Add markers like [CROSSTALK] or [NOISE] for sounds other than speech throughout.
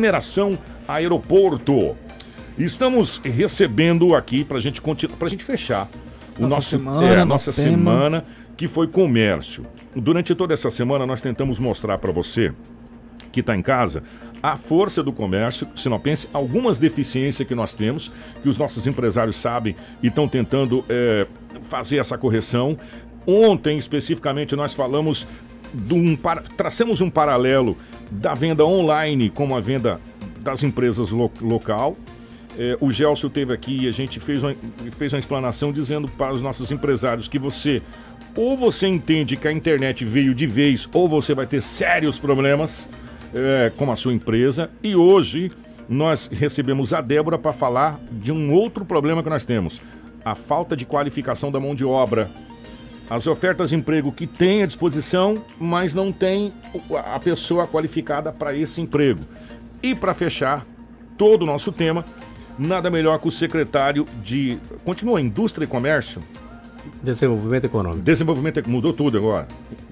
Mineração Aeroporto. Estamos recebendo aqui para gente continuar, para gente fechar o nossa nosso semana, é, nossa tema. semana que foi comércio. Durante toda essa semana nós tentamos mostrar para você que está em casa a força do comércio pense algumas deficiências que nós temos, que os nossos empresários sabem e estão tentando é, fazer essa correção. Ontem, especificamente, nós falamos um, traçamos um paralelo da venda online com a venda das empresas lo, local. É, o Gelcio teve aqui e a gente fez uma, fez uma explanação dizendo para os nossos empresários que você ou você entende que a internet veio de vez ou você vai ter sérios problemas é, com a sua empresa. E hoje nós recebemos a Débora para falar de um outro problema que nós temos: a falta de qualificação da mão de obra as ofertas de emprego que tem à disposição, mas não tem a pessoa qualificada para esse emprego. E para fechar todo o nosso tema, nada melhor que o secretário de. Continua, Indústria e Comércio. Desenvolvimento econômico. Desenvolvimento mudou tudo agora.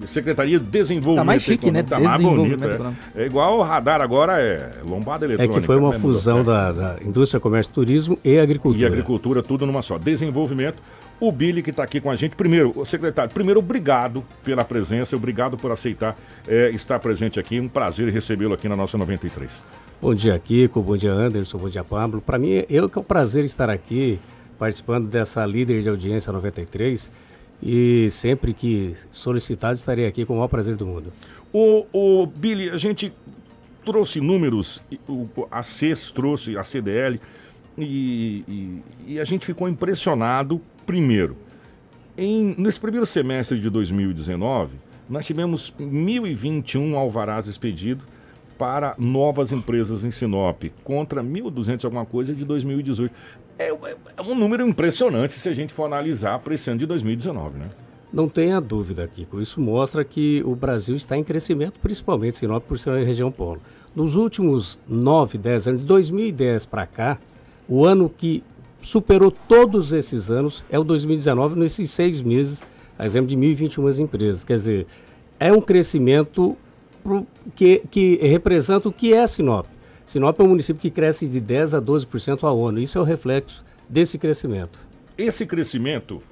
Secretaria de Desenvolvimento Tá mais chique, né? econômico. né? Tá mais bonito. É. é. igual o radar agora é lombada eletrônica. É que foi uma né? fusão é. da, da, indústria, comércio, turismo e agricultura. E agricultura tudo numa só. Desenvolvimento o Billy que está aqui com a gente. Primeiro, secretário, primeiro, obrigado pela presença, obrigado por aceitar é, estar presente aqui. Um prazer recebê-lo aqui na nossa 93. Bom dia, Kiko. Bom dia, Anderson. Bom dia, Pablo. Para mim, eu que é um prazer estar aqui participando dessa líder de audiência 93. E sempre que solicitado, estarei aqui com o maior prazer do mundo. O, o Billy, a gente trouxe números, o, a CES trouxe, a CDL e, e, e a gente ficou impressionado, primeiro, em, nesse primeiro semestre de 2019, nós tivemos 1.021 alvarás expedidos para novas empresas em Sinop, contra 1.200 alguma coisa de 2018. É, é, é, um número impressionante se a gente for analisar para esse ano de 2019, né? Não tenha dúvida, Kiko. Isso mostra que o Brasil está em crescimento, principalmente Sinop, por ser uma região polo. Nos últimos 9, 10 anos, de 2010 para cá, o ano que superou todos esses anos é o 2019, nesses seis meses, a exemplo de 1.021 empresas. Quer dizer, é um crescimento que, que representa o que é Sinop. Sinop é um município que cresce de 10% a 12% ao ano. Isso é o reflexo desse crescimento. Esse crescimento,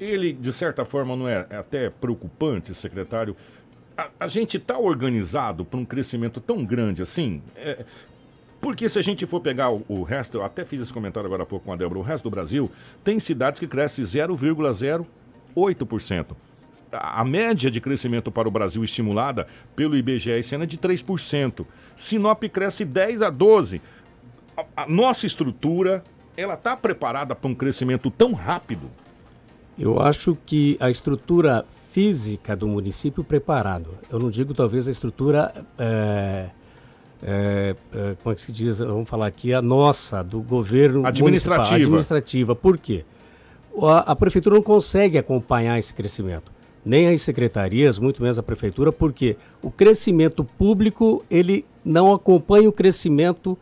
ele, de certa forma, não é, é até preocupante, secretário, a, a, gente está organizado para um crescimento tão grande assim? É, porque se a gente for pegar o, o, resto, eu até fiz esse comentário agora há pouco com a Débora, o resto do Brasil tem cidades que crescem 0,08%. A média de crescimento para o Brasil estimulada pelo IBGE esse ano é de 3%. Sinop cresce 10 a 12. A, a nossa estrutura, ela está preparada para um crescimento tão rápido? Eu acho que a estrutura física do município preparado. Eu não digo talvez a estrutura é é, é, como é que se diz, vamos falar aqui, a nossa, do governo administrativa. administrativa. Por quê? A, a, prefeitura não consegue acompanhar esse crescimento. Nem as secretarias, muito menos a prefeitura, porque o crescimento público, ele não acompanha o crescimento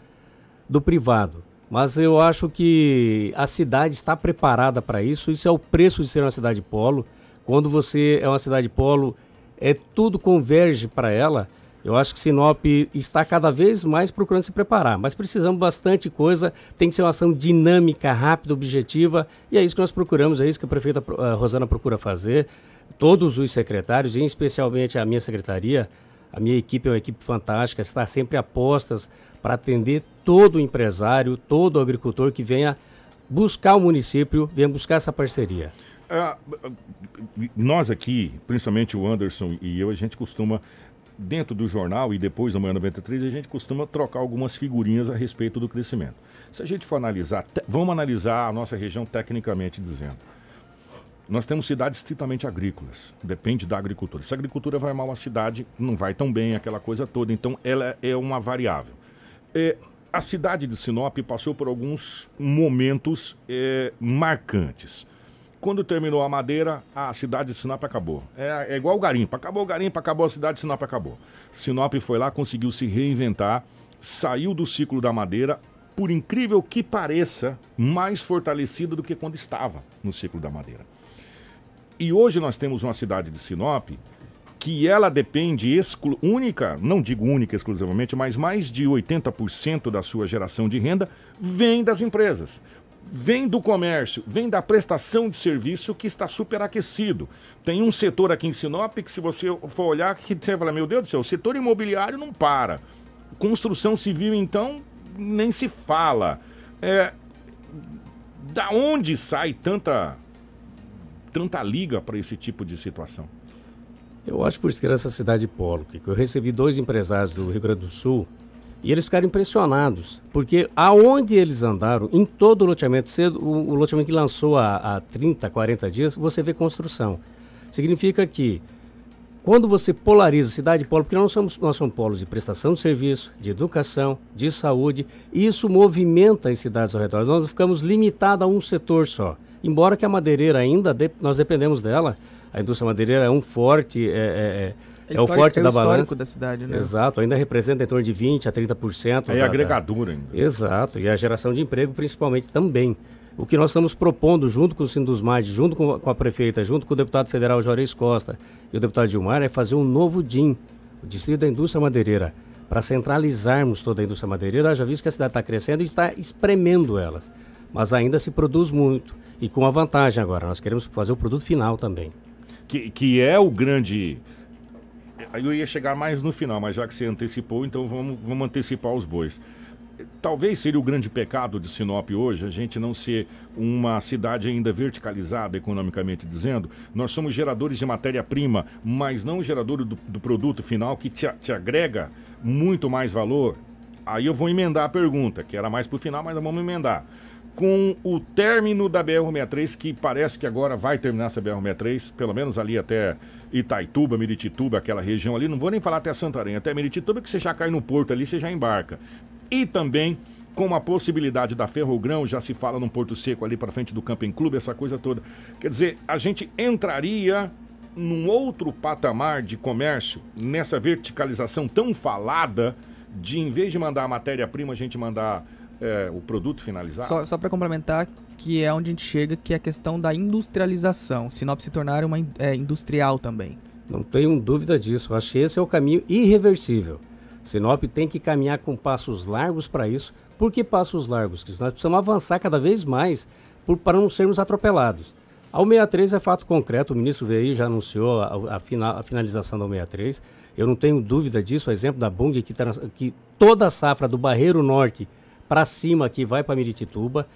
do privado. Mas eu acho que a cidade está preparada para isso. Isso é o preço de ser uma cidade polo. Quando você é uma cidade polo, é tudo converge para ela eu acho que Sinop está cada vez mais procurando se preparar, mas precisamos bastante coisa, tem que ser uma ação dinâmica, rápida, objetiva, e é isso que nós procuramos, é isso que a prefeita eh, Rosana procura fazer. Todos os secretários, e especialmente a minha secretaria, a minha equipe é uma equipe fantástica, está sempre a postas para atender todo empresário, todo agricultor que venha buscar o município, venha buscar essa parceria. Ah, nós aqui, principalmente o Anderson e eu, a gente costuma dentro do jornal e depois da Manhã 93, a gente costuma trocar algumas figurinhas a respeito do crescimento. Se a gente for analisar, vamos analisar a nossa região tecnicamente dizendo. Nós temos cidades estritamente agrícolas, depende da agricultura. Se a agricultura vai mal, a cidade não vai tão bem, aquela coisa toda. Então, ela é uma variável. É, a cidade de Sinop passou por alguns momentos é, marcantes. Quando terminou a madeira, a cidade de Sinop acabou. É, é igual o garimpo. Acabou o garimpo, acabou a cidade de Sinop, acabou. Sinop foi lá, conseguiu se reinventar, saiu do ciclo da madeira, por incrível que pareça, mais fortalecida do que quando estava no ciclo da madeira. E hoje nós temos uma cidade de Sinop que ela depende exclu única, não digo única exclusivamente, mas mais de 80% da sua geração de renda vem das empresas vem do comércio, vem da prestação de serviço que está superaquecido. Tem um setor aqui em Sinop que, se você for olhar, que você fala, meu Deus do céu, o setor imobiliário não para. Construção civil, então, nem se fala. É, da onde sai tanta, tanta liga para esse tipo de situação? Eu acho por isso que era essa cidade polo, que eu recebi dois empresários do Rio Grande do Sul e eles ficaram impressionados, porque aonde eles andaram, em todo o loteamento, cedo, o, o loteamento que lançou há, há 30, 40 dias, você vê construção. Significa que quando você polariza cidade e polo, porque nós somos, nós somos polos de prestação de serviço, de educação, de saúde, e isso movimenta as cidades ao redor. Nós ficamos limitados a um setor só. Embora que a madeireira ainda, nós dependemos dela, a indústria madeireira é um forte é, é, é é, o forte é da o balança. da cidade, né? Exato, ainda representa em torno de 20 a 30%. É da, agregadura ainda. Exato, e a geração de emprego principalmente também. O que nós estamos propondo junto com o Sindusmad, junto com, com a prefeita, junto com o deputado federal Juarez Costa e o deputado Gilmar é fazer um novo DIN, o Distrito da Indústria Madeireira, para centralizarmos toda a indústria madeireira. Já visto que a cidade está crescendo e está espremendo elas, mas ainda se produz muito e com a vantagem agora, nós queremos fazer o produto final também. Que, que é o grande Aí eu ia chegar mais no final, mas já que você antecipou, então vamos, vamos antecipar os bois. Talvez seria o grande pecado de Sinop hoje a gente não ser uma cidade ainda verticalizada, economicamente dizendo. Nós somos geradores de matéria-prima, mas não geradores do, do, produto final que te, te agrega muito mais valor. Aí eu vou emendar a pergunta, que era mais para o final, mas vamos emendar com o término da BR-63, que parece que agora vai terminar essa BR-63, pelo menos ali até Itaituba, Meritituba, aquela região ali, não vou nem falar até Santarém, até Meritituba, que você já cai no porto ali, você já embarca. E também com a possibilidade da Ferrogrão, já se fala num Porto Seco ali para frente do Camping Clube, essa coisa toda. Quer dizer, a gente entraria num outro patamar de comércio, nessa verticalização tão falada, de em vez de mandar a matéria-prima, a gente mandar é, o produto finalizado. Só, só para complementar, que é onde a gente chega, que é a questão da industrialização. Sinop se tornar uma é, industrial também. Não tenho dúvida disso. Acho que esse é o caminho irreversível. Sinop tem que caminhar com passos largos para isso. Por que passos largos? Que nós precisamos avançar cada vez mais por, para não sermos atropelados. A 63 é fato concreto, o ministro veio já anunciou a, a, final, a finalização da 63 Eu não tenho dúvida disso, o exemplo da Bung, que, que toda a safra do Barreiro Norte para cima que vai para Miritituba.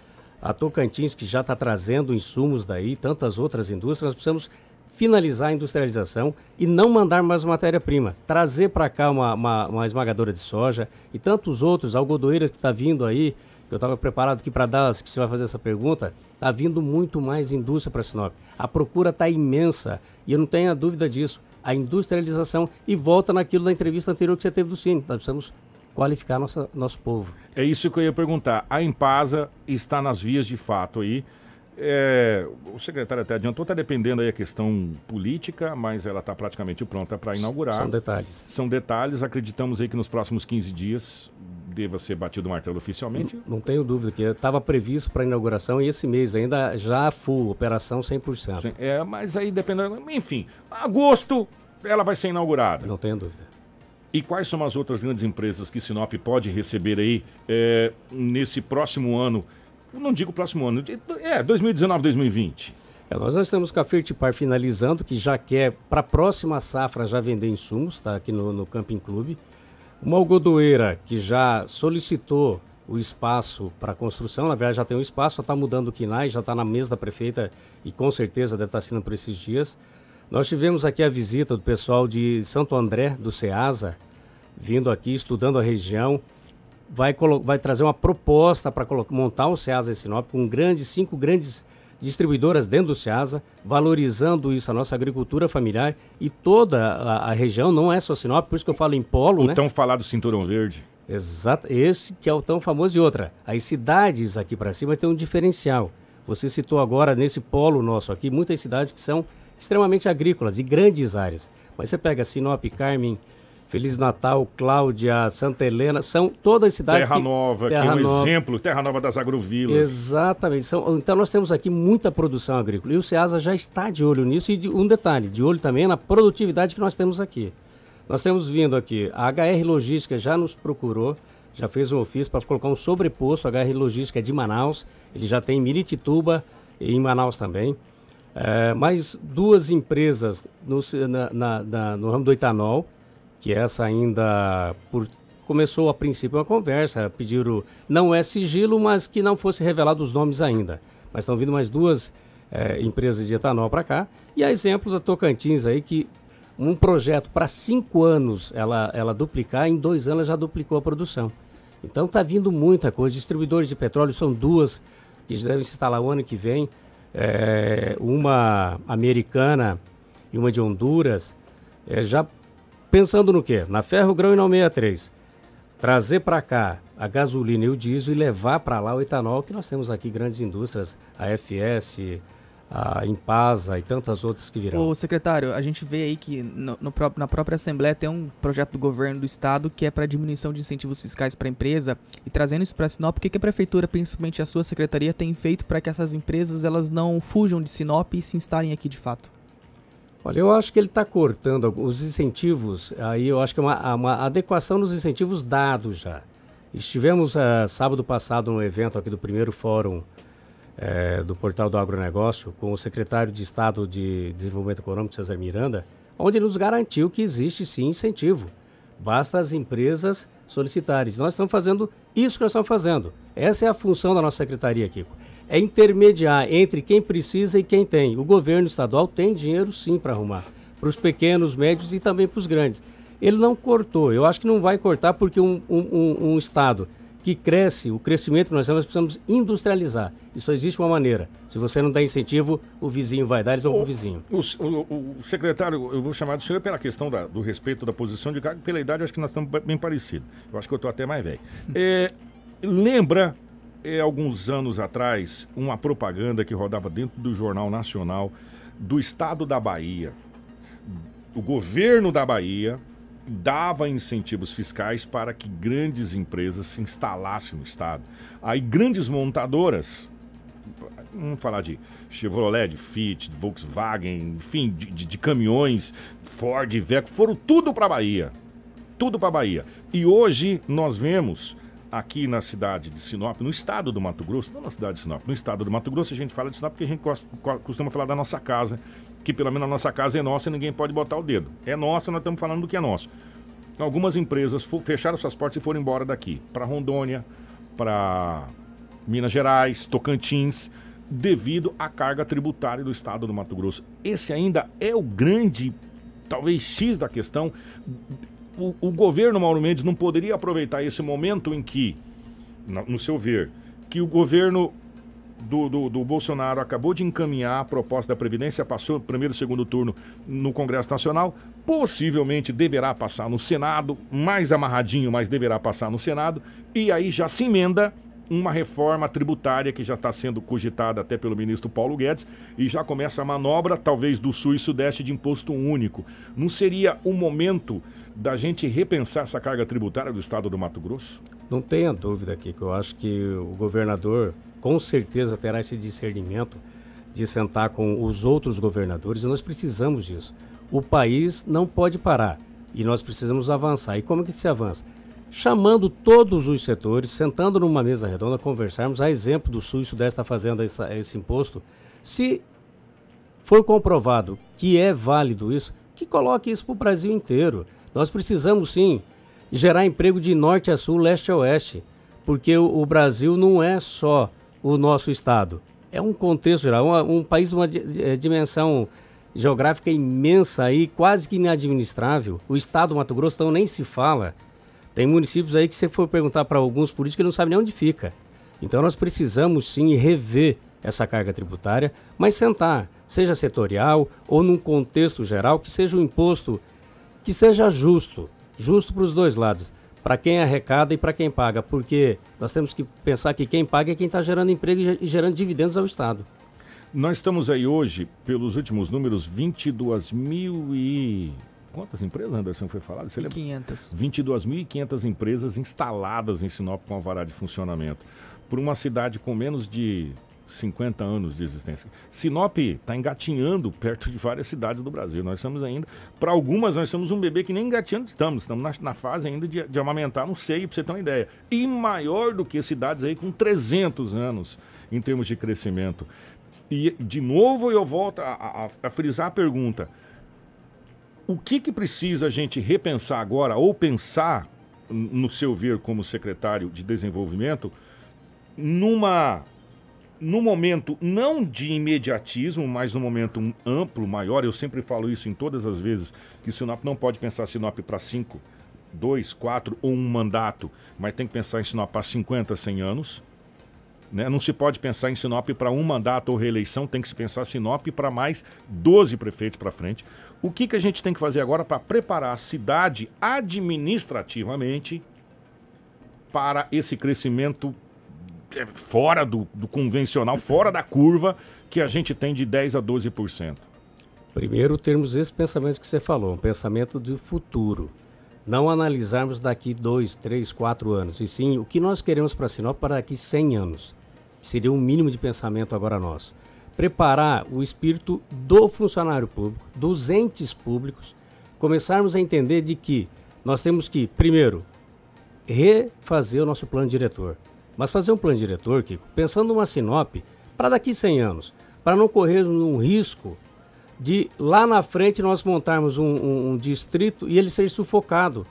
A Tocantins, que já está trazendo insumos daí, tantas outras indústrias, nós precisamos finalizar a industrialização e não mandar mais matéria-prima. Trazer para cá uma, uma, uma, esmagadora de soja e tantos outros, algodoeiras que está vindo aí, eu estava preparado aqui para dar, que você vai fazer essa pergunta, está vindo muito mais indústria para Sinop. A procura está imensa e eu não tenho a dúvida disso. A industrialização e volta naquilo da entrevista anterior que você teve do Cine. Nós precisamos qualificar nosso nosso povo. É isso que eu ia perguntar. A Empasa está nas vias de fato aí. É, o secretário até adiantou, está dependendo aí a questão política, mas ela está praticamente pronta para inaugurar. São detalhes. São detalhes. Acreditamos aí que nos próximos 15 dias deva ser batido o martelo oficialmente. Não, não tenho dúvida que estava previsto para inauguração e esse mês ainda já full, operação 100%. Sim, é, mas aí dependendo... Enfim, agosto ela vai ser inaugurada. Não tenho dúvida. E quais são as outras grandes empresas que Sinop pode receber aí é, nesse próximo ano? Não digo próximo ano, é 2019, 2020. É, nós já estamos com a Fertipar finalizando, que já quer para a próxima safra já vender insumos, está aqui no, no Camping Clube. Uma algodoeira que já solicitou o espaço para construção, na verdade já tem um espaço, só está mudando o quinais, já está na mesa da prefeita e com certeza deve estar tá assinando por esses dias. Nós tivemos aqui a visita do pessoal de Santo André, do SEASA, vindo aqui, estudando a região. Vai, vai trazer uma proposta para montar o SEASA em Sinop, com grandes, cinco grandes distribuidoras dentro do SEASA, valorizando isso, a nossa agricultura familiar e toda a, a, região, não é só Sinop, por isso que eu falo em polo. O né? tão falado Cinturão Verde. Exato, esse que é o tão famoso e outra. As cidades aqui para cima tem um diferencial. Você citou agora nesse polo nosso aqui muitas cidades que são extremamente agrícolas, de grandes áreas. Mas você pega Sinop, Carmen, Feliz Natal, Cláudia, Santa Helena, são todas cidades. Terra que... Nova, Terra que é um Nova. exemplo, Terra Nova das agrovilas. Exatamente. São... então nós temos aqui muita produção agrícola. E o SEASA já está de olho nisso. E de... um detalhe, de olho também na produtividade que nós temos aqui. Nós temos vindo aqui, a HR Logística já nos procurou, já fez um ofício para colocar um sobreposto. A HR Logística é de Manaus, ele já tem em Miritituba e em Manaus também. É, mais duas empresas no, na, na, na, no ramo do etanol, que essa ainda por, começou a princípio uma conversa, pediram, não é sigilo, mas que não fosse revelado os nomes ainda. Mas estão vindo mais duas é, empresas de etanol para cá. E a exemplo da Tocantins aí, que um projeto para cinco anos ela, ela duplicar, em dois anos já duplicou a produção. Então está vindo muita coisa. Distribuidores de petróleo são duas que devem se instalar o ano que vem é, uma americana e uma de Honduras, é, já pensando no quê? Na ferro, grão e na 63. Trazer para cá a gasolina e o diesel e levar para lá o etanol, que nós temos aqui grandes indústrias, a FS, a Impasa e tantas outras que virão. O secretário, a gente vê aí que no, no, na própria Assembleia tem um projeto do governo do Estado que é para diminuição de incentivos fiscais para a empresa e trazendo isso para Sinop, o que, que a prefeitura, principalmente a sua secretaria, tem feito para que essas empresas elas não fujam de Sinop e se instalem aqui de fato? Olha, eu acho que ele está cortando os incentivos, aí eu acho que é uma, é uma adequação nos incentivos dados já. Estivemos uh, sábado passado no evento aqui do primeiro fórum é, do portal do agronegócio com o secretário de Estado de Desenvolvimento Econômico, César Miranda, onde ele nos garantiu que existe sim incentivo. Basta as empresas solicitarem. Nós estamos fazendo isso que nós estamos fazendo. Essa é a função da nossa secretaria, Kiko. É intermediar entre quem precisa e quem tem. O governo estadual tem dinheiro sim para arrumar. Para os pequenos, médios e também para os grandes. Ele não cortou. Eu acho que não vai cortar porque um, um, um, um Estado que cresce, o crescimento que nós temos, nós precisamos industrializar. E só existe uma maneira. Se você não dá incentivo, o vizinho vai dar, eles vão o, pro vizinho. O, o, o, secretário, eu vou chamar do senhor pela questão da, do respeito da posição de cargo, pela idade, acho que nós estamos bem parecidos. Eu acho que eu estou até mais velho. [LAUGHS] É, lembra é, alguns anos atrás, uma propaganda que rodava dentro do Jornal Nacional do Estado da Bahia. O governo da Bahia dava incentivos fiscais para que grandes empresas se instalassem no estado. Aí grandes montadoras, vamos falar de Chevrolet, de Fiat, de Volkswagen, enfim, de, de, de caminhões, Ford, Veco, foram tudo para a Bahia. Tudo para a Bahia. E hoje nós vemos aqui na cidade de Sinop, no estado do Mato Grosso, não na cidade de Sinop, no estado do Mato Grosso, a gente fala de Sinop porque a gente costuma falar da nossa casa, que pelo menos a nossa casa é nossa e ninguém pode botar o dedo. É nossa, nós estamos falando do que é nosso. Algumas empresas fecharam suas portas e foram embora daqui, para Rondônia, para Minas Gerais, Tocantins, devido à carga tributária do estado do Mato Grosso. Esse ainda é o grande, talvez X da questão. O, o governo Mauro Mendes não poderia aproveitar esse momento em que, no seu ver, que o governo do, do, do, Bolsonaro acabou de encaminhar a proposta da Previdência, passou primeiro e segundo turno no Congresso Nacional, possivelmente deverá passar no Senado, mais amarradinho, mas deverá passar no Senado, e aí já se emenda uma reforma tributária que já está sendo cogitada até pelo ministro Paulo Guedes e já começa a manobra, talvez, do Sul e Sudeste de imposto único. Não seria o momento da gente repensar essa carga tributária do estado do Mato Grosso? Não tenha dúvida aqui, que eu acho que o governador com certeza terá esse discernimento de sentar com os outros governadores e nós precisamos disso. O país não pode parar e nós precisamos avançar. E como que se avança? Chamando todos os setores, sentando numa mesa redonda, conversarmos, a exemplo do Sul e Sudeste está fazendo esse imposto. Se for comprovado que é válido isso, que coloque isso para o Brasil inteiro. Nós precisamos sim gerar emprego de norte a sul, leste a oeste, porque o, o Brasil não é só o nosso estado. É um contexto geral, um, um país de uma eh, dimensão geográfica imensa e quase que inadministrável. O estado do Mato Grosso então nem se fala. Tem municípios aí que você for perguntar para alguns políticos, eles não sabem nem onde fica. Então nós precisamos sim rever essa carga tributária, mas sentar, seja setorial ou num contexto geral, que seja o imposto que seja justo, justo para os dois lados, para quem arrecada e para quem paga, porque nós temos que pensar que quem paga é quem está gerando emprego e gerando dividendos ao Estado. Nós estamos aí hoje, pelos últimos números, 22 mil e quantas empresas, Anderson, foi falado? Você lembra? 500. 22.500 empresas instaladas em Sinop com alvará de funcionamento. Para uma cidade com menos de 50 anos de existência. Sinop está engatinhando perto de várias cidades do Brasil. Nós estamos ainda, para algumas, nós somos um bebê que nem engatinhando estamos. Estamos na, na fase ainda de, de amamentar Não sei para você ter uma ideia. E maior do que cidades aí com 300 anos em termos de crescimento. E, de novo, eu volto a, a, a frisar a pergunta. O que, que precisa a gente repensar agora, ou pensar, no seu ver como secretário de desenvolvimento, numa no momento não de imediatismo, mas no momento um amplo, maior, eu sempre falo isso em todas as vezes, que Sinop não pode pensar Sinop para cinco, dois, quatro ou um mandato, mas tem que pensar em Sinop para 50, 100 anos. Né? Não se pode pensar em Sinop para um mandato ou reeleição, tem que se pensar Sinop para mais 12 prefeitos para frente. O que, que a gente tem que fazer agora para preparar a cidade administrativamente para esse crescimento é, fora do, do convencional, fora da curva, que a gente tem de 10 a 12%? Primeiro, termos esse pensamento que você falou, um pensamento do futuro. Não analisarmos daqui dois, três, quatro anos, e sim o que nós queremos para Sinop para daqui 100 anos. Seria um mínimo de pensamento agora nosso. Preparar o espírito do funcionário público, dos entes públicos, começarmos a entender de que nós temos que, primeiro, refazer o nosso plano diretor mas fazer um plano diretor, Kiko, pensando numa Sinop para daqui 100 anos, para não correr um risco de lá na frente nós montarmos um, um, um distrito e ele ser sufocado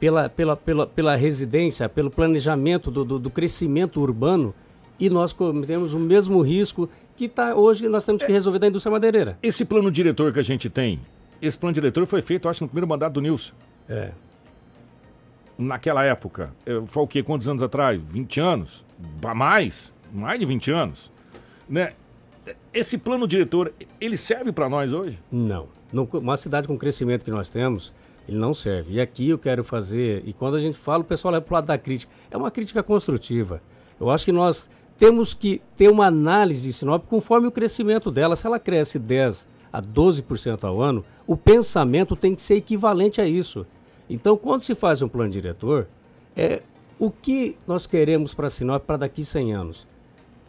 pela, pela, pela, pela residência, pelo planejamento do, do, do crescimento urbano e nós cometemos o mesmo risco que tá hoje nós temos que é. resolver da indústria madeireira. Esse plano diretor que a gente tem, esse plano diretor foi feito, acho, no primeiro mandato do Nilson. É naquela época, foi o quê? Quantos anos atrás? 20 anos? Mais? Mais de 20 anos? Né? Esse plano diretor, ele serve para nós hoje? Não. Uma cidade com o crescimento que nós temos, ele não serve. E aqui eu quero fazer, e quando a gente fala, o pessoal é para o lado da crítica. É uma crítica construtiva. Eu acho que nós temos que ter uma análise de Sinop conforme o crescimento dela. Se ela cresce 10 a 12% ao ano, o pensamento tem que ser equivalente a isso. Então, quando se faz um plano diretor, é o que nós queremos para Sinop para daqui 100 anos.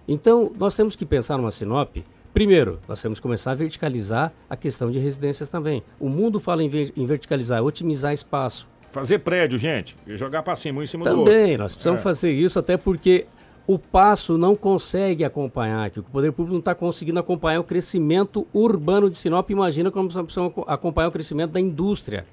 Então, nós temos que pensar numa Sinop. Primeiro, nós temos que começar a verticalizar a questão de residências também. O mundo fala em, ver em verticalizar, otimizar espaço. Fazer prédio, gente, e jogar para cima um em cima também, do outro. Também, nós precisamos é. fazer isso até porque o passo não consegue acompanhar O poder público não está conseguindo acompanhar o crescimento urbano de Sinop. Imagina como nós precisamos acompanhar o crescimento da indústria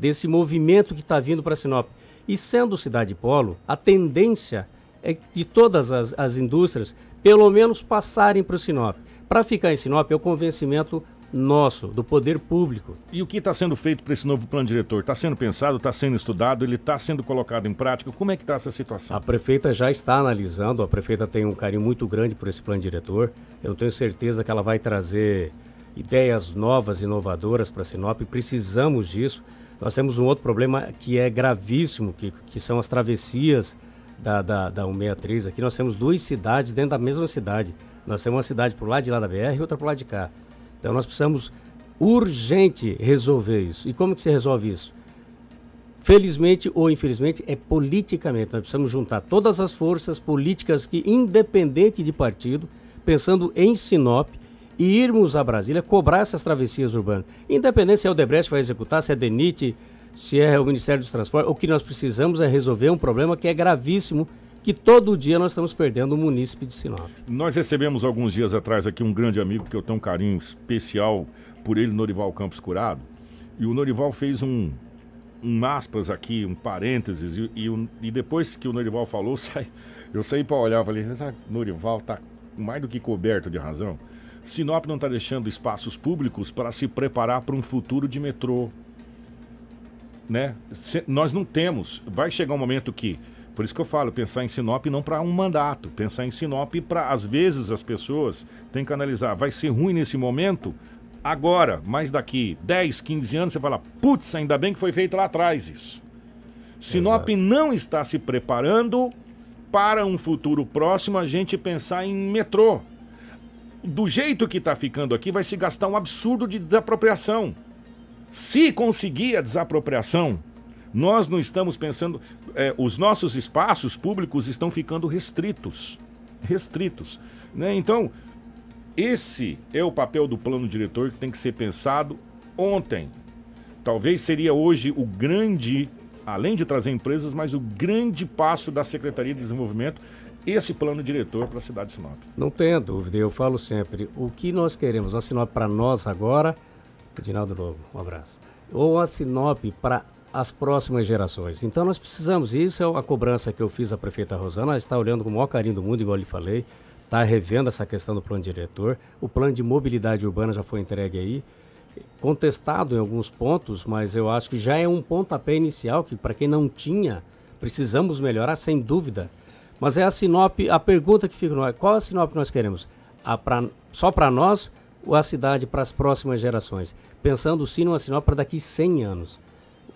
desse movimento que está vindo para Sinop. E sendo cidade polo, a tendência é de todas as, as indústrias, pelo menos passarem para o Sinop. Para ficar em Sinop é o convencimento nosso, do poder público. E o que está sendo feito para esse novo plano diretor? Está sendo pensado, está sendo estudado, ele está sendo colocado em prática? Como é que está essa situação? A prefeita já está analisando, a prefeita tem um carinho muito grande por esse plano diretor. Eu tenho certeza que ela vai trazer ideias novas, inovadoras para Sinop, precisamos disso. Nós temos um outro problema que é gravíssimo, que, que são as travessias da, da, da 163. Aqui nós temos duas cidades dentro da mesma cidade. Nós temos uma cidade para o lado de lá da BR e outra para o lado de cá. Então nós precisamos urgente resolver isso. E como que se resolve isso? Felizmente ou infelizmente é politicamente. Nós precisamos juntar todas as forças políticas que, independente de partido, pensando em Sinop, e irmos a Brasília cobrar essas travessias urbanas. Independente se é o Debrecht vai executar, se é DENIT, se é o Ministério dos Transportes, o que nós precisamos é resolver um problema que é gravíssimo que todo dia nós estamos perdendo o munícipe de Sinop. Nós recebemos alguns dias atrás aqui um grande amigo que eu tenho um carinho especial por ele, Norival Campos Curado, e o Norival fez um, um aspas aqui, um parênteses, e, e, e depois que o Norival falou, [LAUGHS] eu saí para olhar, falei, Norival tá mais do que coberto de razão. Sinop não está deixando espaços públicos para se preparar para um futuro de metrô. Né? Se, nós não temos. Vai chegar um momento que. Por isso que eu falo, pensar em Sinop não para um mandato, pensar em Sinop para, às vezes, as pessoas têm que analisar, vai ser ruim nesse momento, agora, mas daqui 10, 15 anos, você fala, putz, ainda bem que foi feito lá atrás isso. Sinop Exato. não está se preparando para um futuro próximo a gente pensar em metrô do jeito que está ficando aqui, vai se gastar um absurdo de desapropriação. Se conseguir a desapropriação, nós não estamos pensando. É, os nossos espaços públicos estão ficando restritos. Restritos. Né? Então, esse é o papel do plano diretor que tem que ser pensado ontem. Talvez seria hoje o grande, além de trazer empresas, mas o grande passo da Secretaria de Desenvolvimento esse plano diretor para a cidade de Sinop? Não tenha dúvida, eu falo sempre, o que nós queremos, uma Sinop para nós agora, Edinaldo Lobo, um abraço, ou uma Sinop para as próximas gerações. Então nós precisamos, isso é a cobrança que eu fiz à prefeita Rosana, ela está olhando com o maior carinho do mundo, igual eu lhe falei, está revendo essa questão do plano diretor, o plano de mobilidade urbana já foi entregue aí, contestado em alguns pontos, mas eu acho que já é um pontapé inicial que para quem não tinha, precisamos melhorar sem dúvida. Mas é a Sinop, a pergunta que fica no ar, qual a Sinop que nós queremos? A pra, só para nós ou a cidade para as próximas gerações? Pensando sim numa Sinop para daqui 100 anos,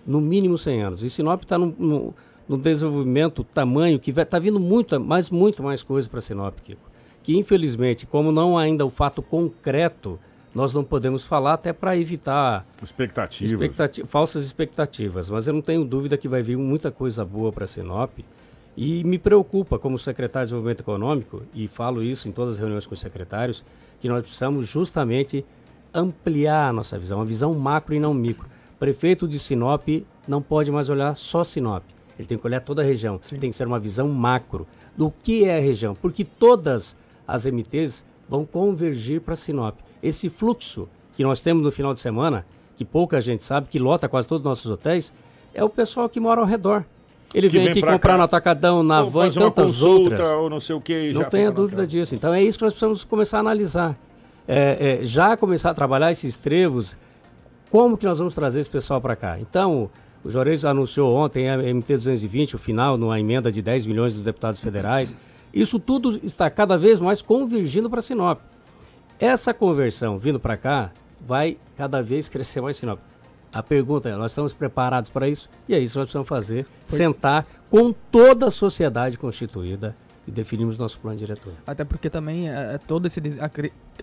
no mínimo 100 anos. E Sinop está num, desenvolvimento, tamanho, que está vindo muito, mais muito mais coisa para Sinop, Kiko. Que infelizmente, como não ainda o fato concreto, nós não podemos falar até para evitar expectativas. Expectati falsas expectativas, mas eu não tenho dúvida que vai vir muita coisa boa para Sinop. E me preocupa, como secretário de Desenvolvimento Econômico, e falo isso em todas as reuniões com os secretários, que nós precisamos justamente ampliar a nossa visão, uma visão macro e não micro. Prefeito de Sinop não pode mais olhar só Sinop. Ele tem que olhar toda a região. Sim. Tem que ser uma visão macro do que é a região, porque todas as MTs vão convergir para Sinop. Esse fluxo que nós temos no final de semana, que pouca gente sabe, que lota quase todos os nossos hotéis, é o pessoal que mora ao redor. Ele vem, vem aqui comprar cá. no Atacadão, na ou Van e tantas outras. Ou não sei o que. Não tenha dúvida disso. Então é isso que nós precisamos começar a analisar. É, é, já começar a trabalhar esses trevos, como que nós vamos trazer esse pessoal para cá? Então, o Jorez anunciou ontem a MT-220, o final, numa emenda de 10 milhões dos deputados federais. Isso tudo está cada vez mais convergindo para Sinop. Essa conversão vindo para cá vai cada vez crescer mais Sinop. A pergunta é: nós estamos preparados para isso? E é isso que nós precisamos fazer: Foi. sentar com toda a sociedade constituída e definimos nosso plano diretor. Até porque também é, é todo esse a,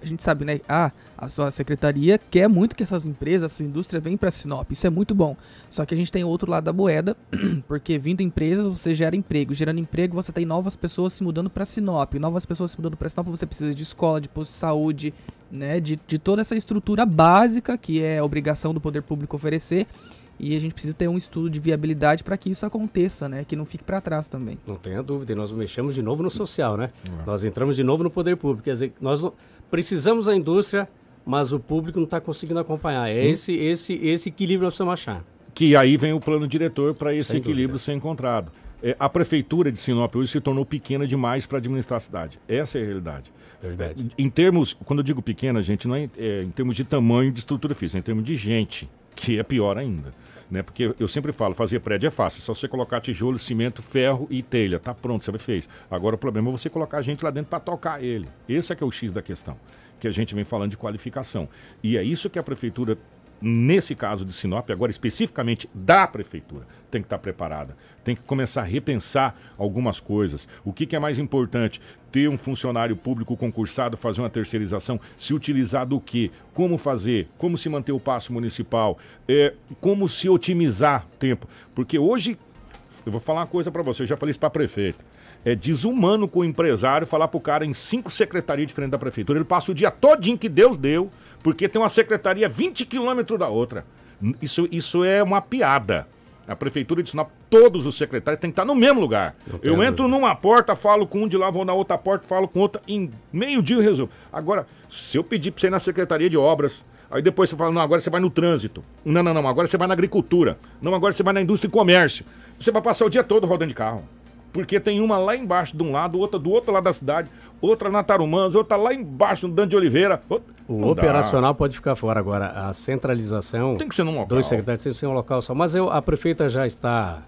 a gente sabe, né? Ah, a sua secretaria quer muito que essas empresas, essa indústria venham para Sinop. Isso é muito bom. Só que a gente tem outro lado da moeda, [CLEARS THROAT] porque vindo empresas você gera emprego, gerando emprego você tem novas pessoas se mudando para Sinop, novas pessoas se mudando para Sinop, você precisa de escola, de posto de saúde, né, de, de toda essa estrutura básica que é obrigação do poder público oferecer e a gente precisa ter um estudo de viabilidade para que isso aconteça, né? Que não fique para trás também. Não tenha dúvida, e nós mexemos de novo no social, né? É. Nós entramos de novo no poder público, quer dizer, nós precisamos da indústria, mas o público não está conseguindo acompanhar. É hum. esse, esse, esse equilíbrio que nós precisamos achar. Que aí vem o plano diretor para esse Sem equilíbrio dúvida. ser encontrado. É, a prefeitura de Sinop hoje se tornou pequena demais para administrar a cidade. Essa é a realidade. É verdade. Em termos, quando eu digo pequena, gente, não é, é em termos de tamanho de estrutura física, é em termos de gente, que é pior ainda. Né? Porque eu sempre falo, fazer prédio é fácil, é só você colocar tijolo, cimento, ferro e telha. Tá pronto, você fez. Agora o problema é você colocar gente lá dentro para tocar ele. Esse é que é o X da questão que a gente vem falando de qualificação. E é isso que a prefeitura nesse caso de Sinop, agora especificamente da prefeitura, tem que estar preparada. Tem que começar a repensar algumas coisas. O que, que é mais importante? Ter um funcionário público concursado, fazer uma terceirização, se utilizar do que? Como fazer? Como se manter o passo municipal? É, como se otimizar tempo? Porque hoje, eu vou falar uma coisa para você, eu já falei isso para prefeito é desumano com o empresário falar para o cara em cinco secretarias diferentes da prefeitura. Ele passa o dia todinho que Deus deu porque tem uma secretaria 20 quilômetros da outra. Isso, isso é uma piada. A prefeitura de Sinop, todos os secretários têm que estar no mesmo lugar. Eu, eu entro numa porta, falo com um de lá, vou na outra porta, falo com outra, em meio dia eu resolvo. Agora, se eu pedir para você ir na Secretaria de Obras, aí depois você fala, não, agora você vai no trânsito. Não, não, não, agora você vai na agricultura. Não, agora você vai na indústria e comércio. Você vai passar o dia todo rodando de carro. Porque tem uma lá embaixo de um lado, outra do outro lado da cidade, outra na Tarumãs, outra lá embaixo no Dante de Oliveira. Outra... O Não operacional dá. pode ficar fora agora. A centralização. Tem que ser num local. Dois secretários tem que ser um local só. Mas eu, a prefeita já está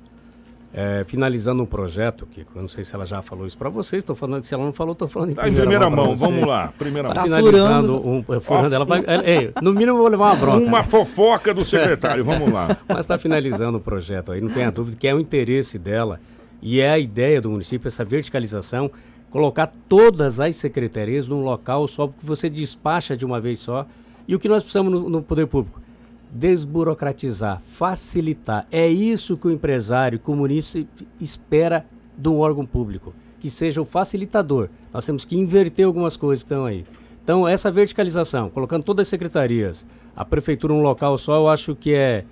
é, finalizando um projeto, que eu não sei se ela já falou isso para vocês, estou falando, se ela não falou, estou falando em primeira, tá em primeira mão. mão vamos lá, primeira tá mão. Finalizando um. É, furando, ela vai, tá é, é, no mínimo eu vou levar uma bronca. Uma né? fofoca do secretário, vamos lá. [LAUGHS] Mas está finalizando o projeto aí, não tenha dúvida que é o interesse dela e é a ideia do município, essa verticalização, colocar todas as secretarias num local só, porque você despacha de uma vez só. E o que nós precisamos no, no poder público? Desburocratizar, facilitar. É isso que o empresário, que o município espera de um órgão público, que seja o facilitador. Nós temos que inverter algumas coisas que estão aí. Então, essa verticalização, colocando todas as secretarias, a prefeitura num local só, eu acho que é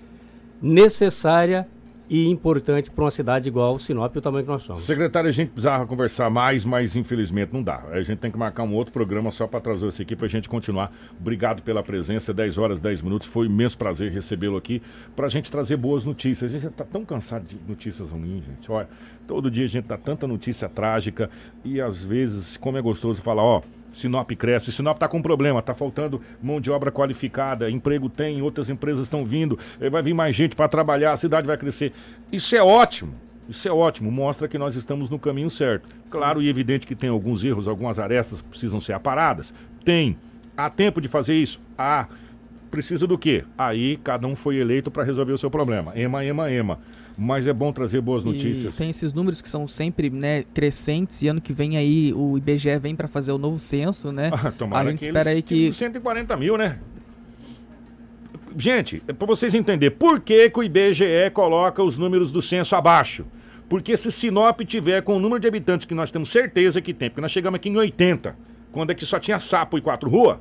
necessária e importante para uma cidade igual Sinop, o tamanho que nós somos. Secretário, a gente precisava conversar mais, mas infelizmente não dá. A gente tem que marcar um outro programa só para trazer essa aqui para a gente continuar. Obrigado pela presença, 10 horas, 10 minutos. Foi um imenso prazer recebê-lo aqui para a gente trazer boas notícias. A gente está tão cansado de notícias ruins, gente. Olha, todo dia a gente dá tanta notícia trágica e às vezes, como é gostoso falar, ó Sinop cresce. Sinop está com um problema, está faltando mão de obra qualificada, emprego tem, outras empresas estão vindo, eh, vai vir mais gente para trabalhar, a cidade vai crescer. Isso é ótimo. Isso é ótimo, mostra que nós estamos no caminho certo. Sim. Claro e evidente que tem alguns erros, algumas arestas que precisam ser aparadas. Tem. Há tempo de fazer isso? Há. Ah, precisa do quê? Aí cada um foi eleito para resolver o seu problema. Ema, ema, ema. Mas é bom trazer boas e notícias. Tem esses números que são sempre né, crescentes e ano que vem aí o IBGE vem para fazer o novo censo, né? [LAUGHS] Ah, tomara a gente espera aí que 140 mil, né? Gente, para vocês entenderem, por que, que o IBGE coloca os números do censo abaixo? Porque se Sinop tiver com o número de habitantes que nós temos certeza que tem, porque nós chegamos aqui em 80, quando é que só tinha sapo e quatro ruas,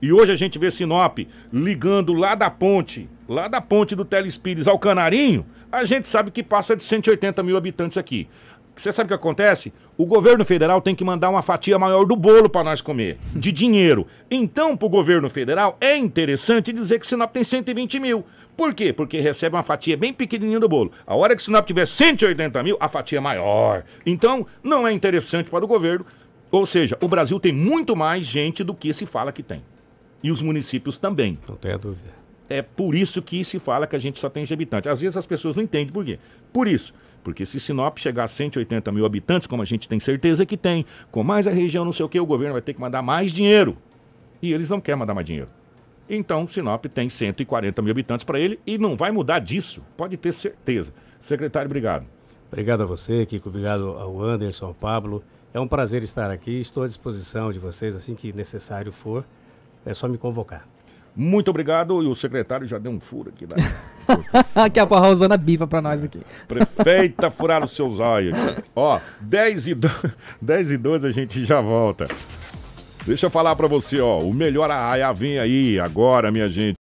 e hoje a gente vê Sinop ligando lá da ponte, lá da ponte do Telespires ao Canarinho, a gente sabe que passa de 180 mil habitantes aqui. Você sabe o que acontece? O governo federal tem que mandar uma fatia maior do bolo para nós comer, [LAUGHS] de dinheiro. Então, para o governo federal, é interessante dizer que Sinop tem 120 mil. Por quê? Porque recebe uma fatia bem pequenininha do bolo. A hora que Sinop tiver 180 mil, a fatia é maior. Então, não é interessante para o governo. Ou seja, o Brasil tem muito mais gente do que se fala que tem e os municípios também. Não tenha dúvida. É por isso que se fala que a gente só tem de habitante. Às vezes as pessoas não entendem por quê. Por isso. Porque se Sinop chegar a 180 mil habitantes, como a gente tem certeza que tem, com mais a região não sei o que, o governo vai ter que mandar mais dinheiro. E eles não querem mandar mais dinheiro. Então, Sinop tem 140 mil habitantes para ele e não vai mudar disso. Pode ter certeza. Secretário, obrigado. Obrigado a você, Kiko. Obrigado ao Anderson, ao Pablo. É um prazer estar aqui. Estou à disposição de vocês assim que necessário for. É só me convocar. Muito obrigado. E o secretário já deu um furo aqui. Né? [LAUGHS] Aqui a porra usando a bipa pra nós é. aqui. Prefeita, furaram seus olhos. Ó, 10 e, do... 10 [LAUGHS] e 12 a gente já volta. Deixa eu falar pra você, ó. O melhor arraia vem aí agora, minha gente.